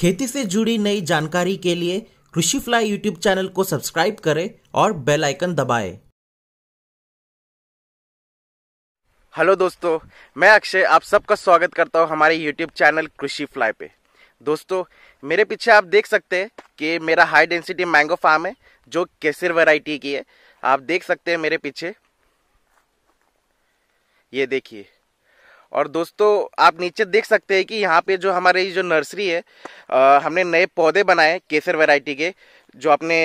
खेती से जुड़ी नई जानकारी के लिए कृषि फ्लाई यूट्यूब चैनल को सब्सक्राइब करें और बेल आइकन दबाएं। हेलो दोस्तों मैं अक्षय आप सबका स्वागत करता हूं हमारे यूट्यूब चैनल कृषि फ्लाई पे दोस्तों मेरे पीछे आप देख सकते हैं कि मेरा हाई डेंसिटी मैंगो फार्म है जो केसर वैरायटी की है आप देख सकते हैं मेरे पीछे ये देखिए और दोस्तों आप नीचे देख सकते हैं कि यहाँ पे जो हमारे जो नर्सरी है आ, हमने नए पौधे बनाए केसर वैरायटी के जो अपने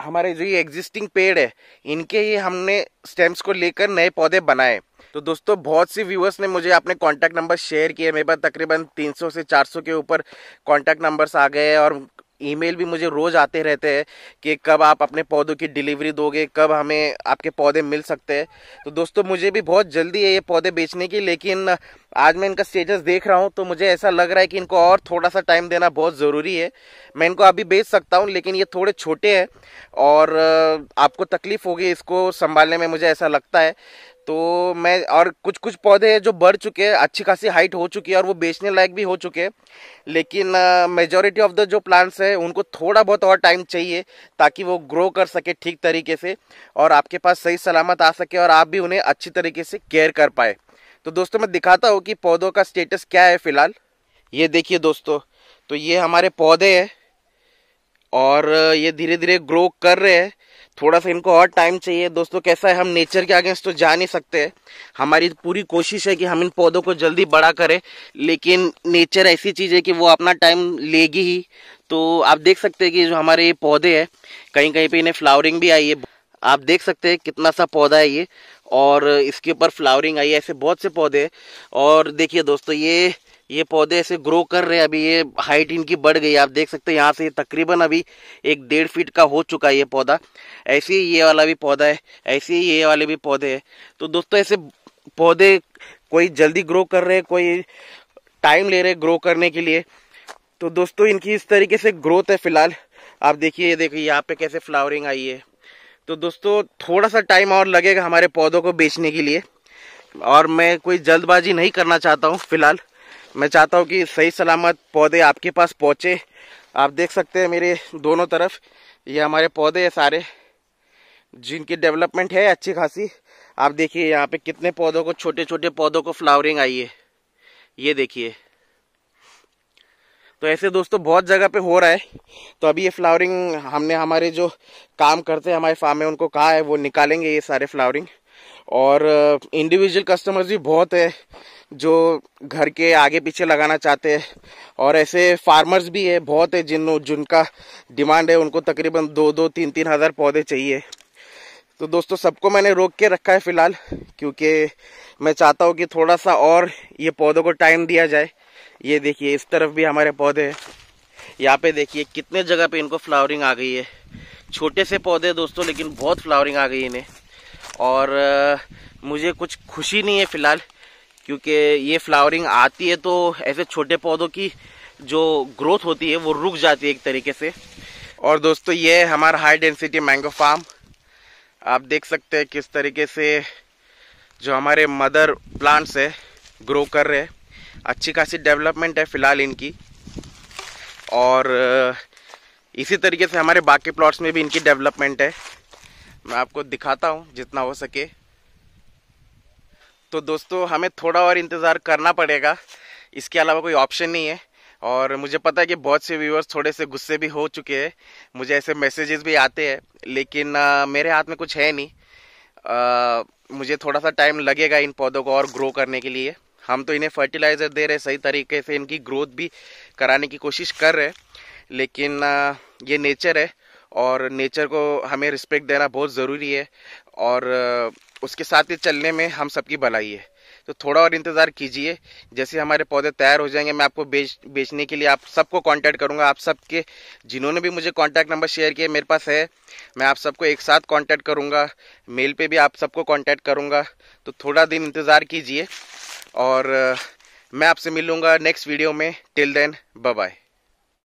हमारे जो ये एग्जिस्टिंग पेड़ है इनके ही हमने स्टेम्स को लेकर नए पौधे बनाए तो दोस्तों बहुत सी व्यूअर्स ने मुझे अपने कांटेक्ट नंबर शेयर किए मेरे पास तकरीबन 300 से 400 के ऊपर कांटेक्ट नंबर्स आ गए और ईमेल भी मुझे रोज़ आते रहते हैं कि कब आप अपने पौधों की डिलीवरी दोगे कब हमें आपके पौधे मिल सकते हैं तो दोस्तों मुझे भी बहुत जल्दी है ये पौधे बेचने की लेकिन आज मैं इनका स्टेटस देख रहा हूँ तो मुझे ऐसा लग रहा है कि इनको और थोड़ा सा टाइम देना बहुत ज़रूरी है मैं इनको अभी बेच सकता हूँ लेकिन ये थोड़े छोटे हैं और आपको तकलीफ़ होगी इसको संभालने में मुझे ऐसा लगता है तो मैं और कुछ कुछ पौधे जो बढ़ चुके हैं अच्छी खासी हाइट हो चुकी है और वो बेचने लायक भी हो चुके हैं लेकिन मेजोरिटी ऑफ द जो प्लांट्स हैं उनको थोड़ा बहुत और टाइम चाहिए ताकि वो ग्रो कर सके ठीक तरीके से और आपके पास सही सलामत आ सके और आप भी उन्हें अच्छी तरीके से केयर कर पाए तो दोस्तों मैं दिखाता हूँ कि पौधों का स्टेटस क्या है फ़िलहाल ये देखिए दोस्तों तो ये हमारे पौधे हैं और ये धीरे धीरे ग्रो कर रहे हैं थोड़ा सा इनको और टाइम चाहिए दोस्तों कैसा है हम नेचर के अगेंस्ट तो जा नहीं सकते हमारी पूरी कोशिश है कि हम इन पौधों को जल्दी बड़ा करें लेकिन नेचर ऐसी चीज़ है कि वो अपना टाइम लेगी ही तो आप देख सकते हैं कि जो हमारे ये पौधे हैं कहीं कहीं पे इन्हें फ्लावरिंग भी आई है आप देख सकते हैं कितना सा पौधा है ये और इसके ऊपर फ्लावरिंग आई है ऐसे बहुत से पौधे और देखिए दोस्तों ये ये पौधे ऐसे ग्रो कर रहे हैं अभी ये हाइट इनकी बढ़ गई आप देख सकते हैं यहाँ से तकरीबन अभी एक डेढ़ फीट का हो चुका है ये पौधा ऐसे ही ये वाला भी पौधा है ऐसे ही ये वाले भी पौधे है तो दोस्तों ऐसे पौधे कोई जल्दी ग्रो कर रहे हैं कोई टाइम ले रहे ग्रो करने के लिए तो दोस्तों इनकी इस तरीके से ग्रोथ है फिलहाल आप देखिए ये देखिए यहाँ पे कैसे फ्लावरिंग आई है तो दोस्तों थोड़ा सा टाइम और लगेगा हमारे पौधों को बेचने के लिए और मैं कोई जल्दबाजी नहीं करना चाहता हूँ फिलहाल मैं चाहता हूँ कि सही सलामत पौधे आपके पास पहुँचे आप देख सकते हैं मेरे दोनों तरफ ये हमारे पौधे हैं सारे जिनकी डेवलपमेंट है अच्छी खासी आप देखिए यहाँ पे कितने पौधों को छोटे छोटे पौधों को फ्लावरिंग आई है ये देखिए तो ऐसे दोस्तों बहुत जगह पे हो रहा है तो अभी ये फ्लावरिंग हमने हमारे जो काम करते हैं हमारे फार्म में उनको कहा है वो निकालेंगे ये सारे फ्लावरिंग और इंडिविजुअल कस्टमर्स भी बहुत है जो घर के आगे पीछे लगाना चाहते हैं और ऐसे फार्मर्स भी है बहुत है जिन जिनका डिमांड है उनको तकरीबन दो दो तीन तीन हज़ार पौधे चाहिए तो दोस्तों सबको मैंने रोक के रखा है फ़िलहाल क्योंकि मैं चाहता हूँ कि थोड़ा सा और ये पौधों को टाइम दिया जाए ये देखिए इस तरफ भी हमारे पौधे हैं यहाँ पे देखिए कितने जगह पे इनको फ्लावरिंग आ गई है छोटे से पौधे दोस्तों लेकिन बहुत फ्लावरिंग आ गई इन्हें और आ, मुझे कुछ खुशी नहीं है फ़िलहाल क्योंकि ये फ्लावरिंग आती है तो ऐसे छोटे पौधों की जो ग्रोथ होती है वो रुक जाती है एक तरीके से और दोस्तों ये हमारा हाई डेंसिटी मैंगो फार्म आप देख सकते हैं किस तरीके से जो हमारे मदर प्लांट्स है ग्रो कर रहे हैं अच्छी खासी डेवलपमेंट है फ़िलहाल इनकी और इसी तरीके से हमारे बाकी प्लॉट्स में भी इनकी डेवलपमेंट है मैं आपको दिखाता हूँ जितना हो सके तो दोस्तों हमें थोड़ा और इंतज़ार करना पड़ेगा इसके अलावा कोई ऑप्शन नहीं है और मुझे पता है कि बहुत से व्यूअर्स थोड़े से गुस्से भी हो चुके हैं मुझे ऐसे मैसेजेस भी आते हैं लेकिन आ, मेरे हाथ में कुछ है नहीं आ, मुझे थोड़ा सा टाइम लगेगा इन पौधों को और ग्रो करने के लिए हम तो इन्हें फर्टिलाइज़र दे रहे सही तरीके से इनकी ग्रोथ भी कराने की कोशिश कर रहे लेकिन आ, ये नेचर है और नेचर को हमें रिस्पेक्ट देना बहुत ज़रूरी है और उसके साथ ही चलने में हम सबकी भलाई है तो थोड़ा और इंतज़ार कीजिए जैसे हमारे पौधे तैयार हो जाएंगे मैं आपको बेच बेचने के लिए आप सबको कांटेक्ट करूंगा आप सबके जिन्होंने भी मुझे कांटेक्ट नंबर शेयर किया मेरे पास है मैं आप सबको एक साथ कांटेक्ट करूंगा मेल पे भी आप सबको कांटेक्ट करूंगा तो थोड़ा दिन इंतज़ार कीजिए और मैं आपसे मिलूँगा नेक्स्ट वीडियो में टिल देन बाय